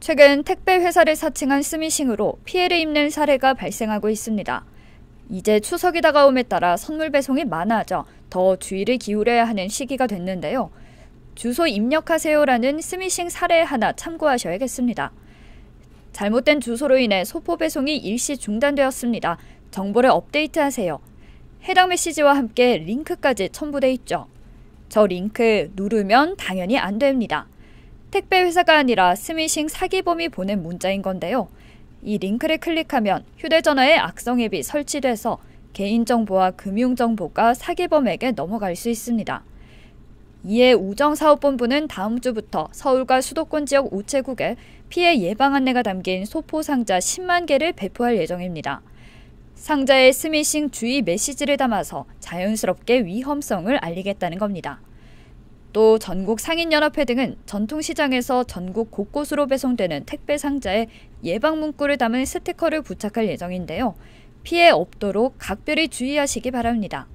최근 택배 회사를 사칭한 스미싱으로 피해를 입는 사례가 발생하고 있습니다. 이제 추석이 다가옴에 따라 선물 배송이 많아져 더 주의를 기울여야 하는 시기가 됐는데요. 주소 입력하세요라는 스미싱 사례 하나 참고하셔야겠습니다. 잘못된 주소로 인해 소포 배송이 일시 중단되었습니다. 정보를 업데이트하세요. 해당 메시지와 함께 링크까지 첨부돼 있죠. 저 링크 누르면 당연히 안 됩니다. 택배 회사가 아니라 스미싱 사기범이 보낸 문자인 건데요. 이 링크를 클릭하면 휴대전화에 악성 앱이 설치돼서 개인정보와 금융정보가 사기범에게 넘어갈 수 있습니다. 이에 우정사업본부는 다음 주부터 서울과 수도권 지역 우체국에 피해 예방 안내가 담긴 소포 상자 10만 개를 배포할 예정입니다. 상자에 스미싱 주의 메시지를 담아서 자연스럽게 위험성을 알리겠다는 겁니다. 또 전국 상인연합회 등은 전통시장에서 전국 곳곳으로 배송되는 택배 상자에 예방 문구를 담은 스티커를 부착할 예정인데요. 피해 없도록 각별히 주의하시기 바랍니다.